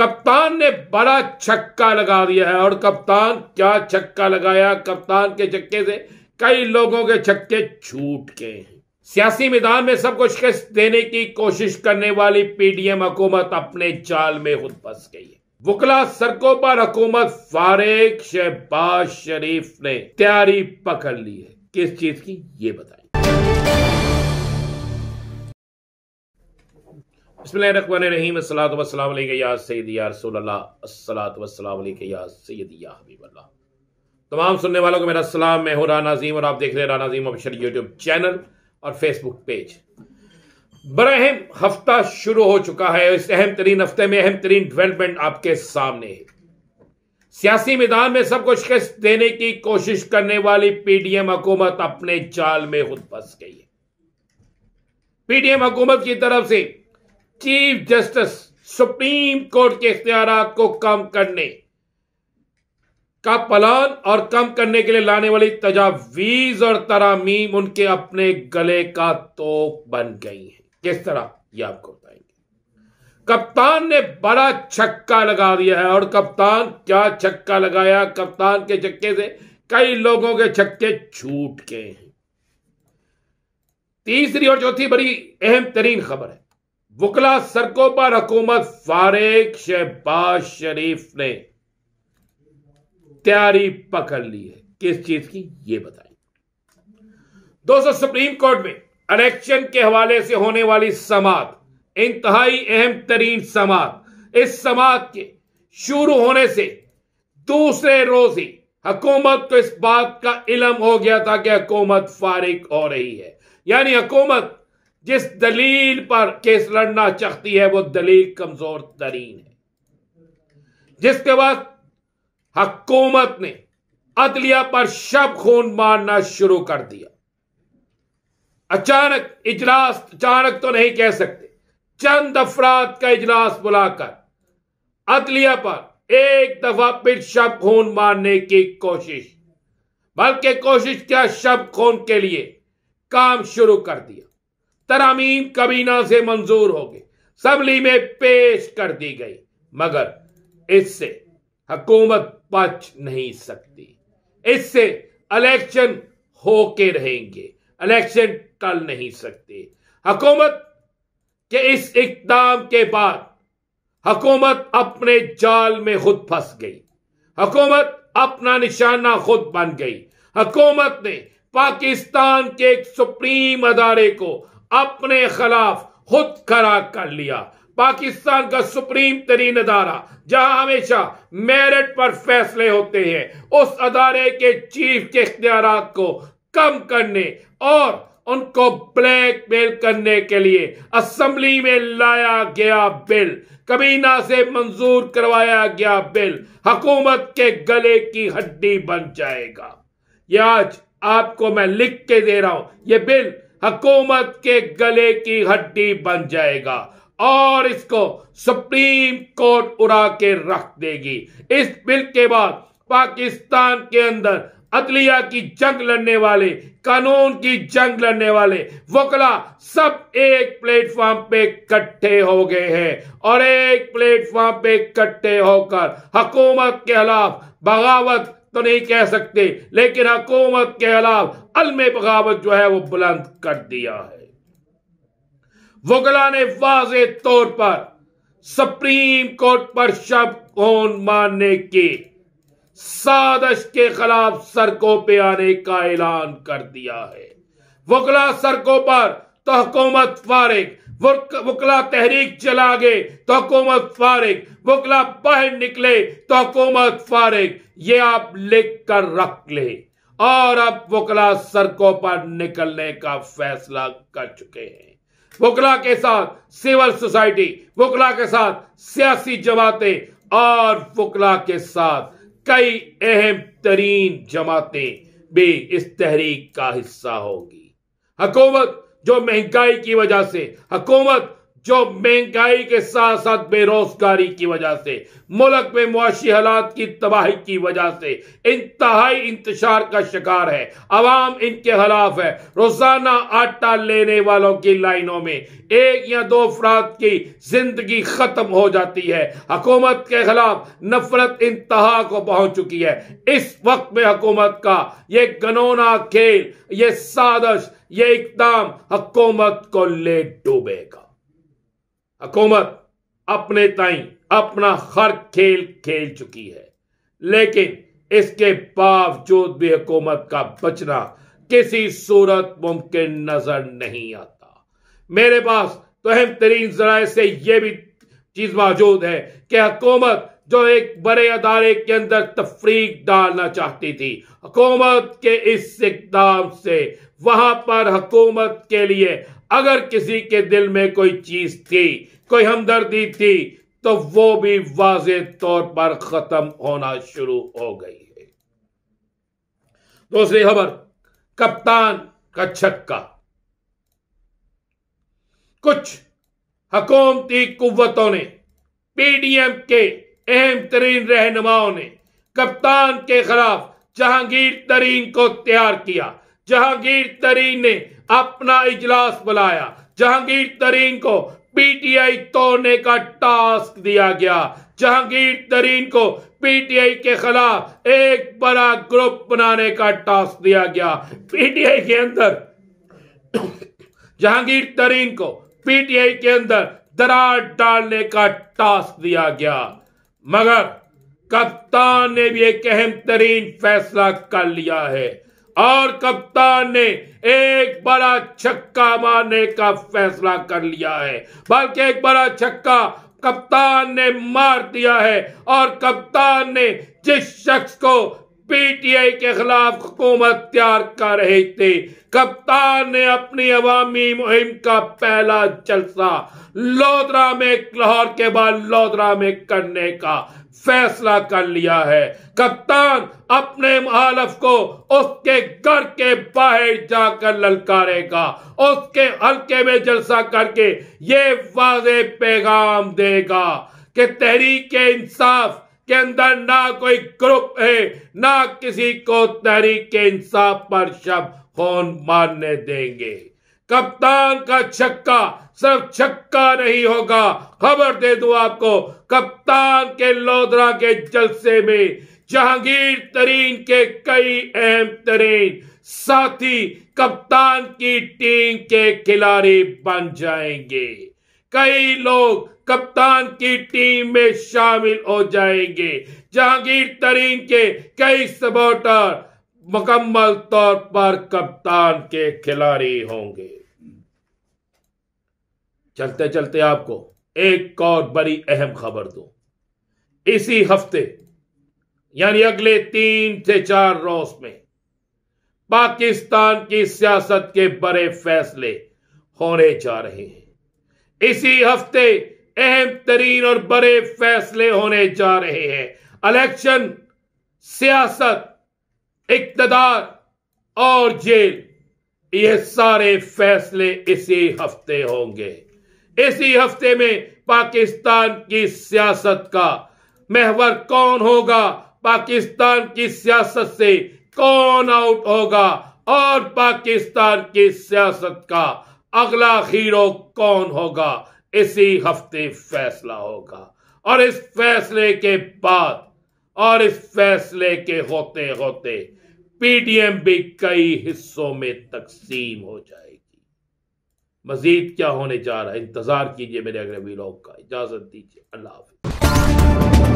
कप्तान ने बड़ा छक्का लगा दिया है और कप्तान क्या छक्का लगाया कप्तान के छक्के से कई लोगों के छक्के छूट गए हैं सियासी मैदान में सबको शिकस्त देने की कोशिश करने वाली पीडीएम हुकूमत अपने जाल में खुद फंस गई है वकला सड़कों पर हुकूमत फारेग शहबाज शरीफ ने तैयारी पकड़ ली है किस चीज की ये बताए तमाम सुनने वालों को मेरा सलाम मैं हूँ राना अजीम और आप देख रहे हैं Rana Azeem official YouTube channel और फेसबुक पेज बड़ा अहम हफ्ता शुरू हो चुका है इस अहम तरीन हफ्ते में अहम तरीन डेवलपमेंट आपके सामने है सियासी मैदान में सबको शिकस्त देने की कोशिश करने वाली पीडीएम हुकूमत अपने चाल में खुद फंस गई है पीडीएम हुकूमत की तरफ से चीफ जस्टिस सुप्रीम कोर्ट के इख्तियार को कम करने का पलान और कम करने के लिए लाने वाली तजावीज और तरामीम उनके अपने गले का तोप बन गई है किस तरह यह आपको बताएंगे कप्तान ने बड़ा छक्का लगा दिया है और कप्तान क्या छक्का लगाया कप्तान के छक्के से कई लोगों के छक्के छूट गए हैं तीसरी और चौथी बड़ी अहम तरीन खबर है वकला सरकों पर हुकूमत फारेक शहबाज शरीफ ने तैयारी पकड़ ली है किस चीज की ये बताइए दोस्तों सुप्रीम कोर्ट में इलेक्शन के हवाले से होने वाली समात इंतहाई अहम तरीन समात इस समात के शुरू होने से दूसरे रोज ही हकूमत को इस बात का इलम हो गया था कि हकूमत फारिग हो रही है यानी हकूमत जिस दलील पर केस लड़ना चाहती है वो दलील कमजोर तरीन है जिसके बाद हकूमत ने अदलिया पर शब खून मारना शुरू कर दिया अचानक इजलास अचानक तो नहीं कह सकते चंद अफराद का इजलास बुलाकर अदलिया पर एक दफा फिर शब खून मारने की कोशिश बल्कि कोशिश क्या शब खून के लिए काम शुरू कर दिया तरामीम कबीना से मंजूर हो गई सबली में पेश कर दी गई मगर इससे हकूमत बच नहीं सकती इससे इलेक्शन होके रहेंगे इलेक्शन टल नहीं सकते हकूमत के इस इकदाम के बाद हकूमत अपने जाल में खुद फंस गई हकूमत अपना निशाना खुद बन गई हकूमत ने पाकिस्तान के एक सुप्रीम अदारे को अपने खिलाफ खुद खड़ा कर लिया पाकिस्तान का सुप्रीम तरीन अदारा जहां हमेशा मेरिट पर फैसले होते हैं उस अदारे के चीफ के इख्तियार को कम करने और उनको ब्लैक मेल करने के लिए असम्बली में लाया गया बिल कबीना से मंजूर करवाया गया बिल हकूमत के गले की हड्डी बन जाएगा यह आज आपको मैं लिख के दे रहा हूं यह बिल हकूमत के गले की हड्डी बन जाएगा और इसको सुप्रीम कोर्ट उड़ा के रख देगी इस बिल के बाद पाकिस्तान के अंदर अदलिया की जंग लड़ने वाले कानून की जंग लड़ने वाले वकला सब एक प्लेटफॉर्म पे इकट्ठे हो गए हैं और एक प्लेटफॉर्म पे इकट्ठे होकर हकूमत के खिलाफ बगावत तो नहीं कह सकते लेकिन हकूमत के खिलाफ अलम बगावत जो है वो बुलंद कर दिया है वगला ने वाज तौर पर सुप्रीम कोर्ट पर शब कौन मानने के सादश के खिलाफ सड़कों पे आने का ऐलान कर दिया है वगला सड़कों पर तो हकूमत फारिग वकला तहरीक चला गए तो हुकूमत फारिग वकला बाहर निकले तो हुकूमत फारिग ये आप लिख कर रख ले और अब वकला सड़कों पर निकलने का फैसला कर चुके हैं वकला के साथ सिविल सोसाइटी वकला के साथ सियासी जमातें और वकला के साथ कई अहम तरीन जमातें भी इस तहरीक का हिस्सा होगी हकूमत जो महंगाई की वजह से हकूमत जो महंगाई के साथ साथ बेरोजगारी की वजह से मुल्क में मुआशी हालात की तबाही की वजह से इंतहाई इंतजार का शिकार है अवाम इनके खिलाफ है रोजाना आटा लेने वालों की लाइनों में एक या दो अफराद की जिंदगी खत्म हो जाती है हकूमत के खिलाफ नफरत इंतहा को पहुंच चुकी है इस वक्त में हकूमत का ये गनोना खेल ये साजश ये इकदाम हकूमत को ले डूबेगा हुकूमत अपने ताई अपना हर खेल खेल चुकी है लेकिन इसके बावजूद भी हुकूमत का बचना किसी सूरत मुमकिन नजर नहीं आता मेरे पास तो अहम तरीन जराये से यह भी चीज मौजूद है कि हकूमत जो एक बड़े अदारे के अंदर तफरीक डालना चाहती थी हकूमत के इस इकदाम से वहां पर हकूमत के लिए अगर किसी के दिल में कोई चीज थी कोई हमदर्दी थी तो वो भी वाज तौर पर खत्म होना शुरू हो गई है दूसरी खबर कप्तान का छक्का कुछ हकूमती कुतों ने पीडीएम के अहम तरीन रहनुमाओं ने कप्तान के खिलाफ जहांगीर तरीन को तैयार किया जहांगीर तरीन ने अपना इजलास बुलाया जहांगीर तरीन को पीटीआई तोड़ने का टास्क दिया गया जहांगीर तरीन को पीटीआई के खिलाफ एक बड़ा ग्रुप बनाने का टास्क दिया गया पीटीआई के अंदर जहांगीर तरीन को पीटीआई के अंदर दरार डालने का टास्क दिया गया मगर कप्तान ने भी एक अहम तरीन फैसला कर लिया है और कप्तान ने एक बड़ा छक्का मारने का फैसला कर लिया है बल्कि एक बड़ा छक्का कप्तान ने मार दिया है और कप्तान ने जिस शख्स को पीटीआई के खिलाफ हुकूमत तैयार कर रहे थे कप्तान ने अपनी अवामी मुहिम का पहला जलसा लोदरा में लाहौर के बाद लोदरा में करने का फैसला कर लिया है कप्तान अपने मालफ को उसके घर के बाहर जाकर ललकारेगा उसके हल्के में जलसा करके ये वाजे पैगाम देगा कि तहरीक इंसाफ के अंदर ना कोई ग्रुप है ना किसी को तहरीक इंसाफ पर शब खून मारने देंगे कप्तान का छक्का सिर्फ छक्का नहीं होगा खबर दे दू आपको कप्तान के लोधरा के जलसे में जहांगीर तरीन के कई अहम तरीन साथी कप्तान की टीम के खिलाड़ी बन जाएंगे कई लोग कप्तान की टीम में शामिल हो जाएंगे जहांगीर तरीन के कई सपोर्टर मुकम्मल तौर पर कप्तान के खिलाड़ी होंगे चलते चलते आपको एक और बड़ी अहम खबर दो इसी हफ्ते यानी अगले तीन से चार रोज में पाकिस्तान की सियासत के बड़े फैसले होने जा रहे हैं इसी हफ्ते अहम तरीन और बड़े फैसले होने जा रहे हैं इलेक्शन सियासत इकतदार और जेल ये सारे फैसले इसी हफ्ते होंगे इसी हफ्ते में पाकिस्तान की सियासत का महवर कौन होगा पाकिस्तान की सियासत से कौन आउट होगा और पाकिस्तान की सियासत का अगला हीरो कौन होगा इसी हफ्ते फैसला होगा और इस फैसले के बाद और इस फैसले के होते होते पीडीएम भी कई हिस्सों में तकसीम हो जाए मजीद क्या होने जा रहा है इंतजार कीजिए मेरे अगले व्लॉग का इजाजत दीजिए अल्लाह हाफिज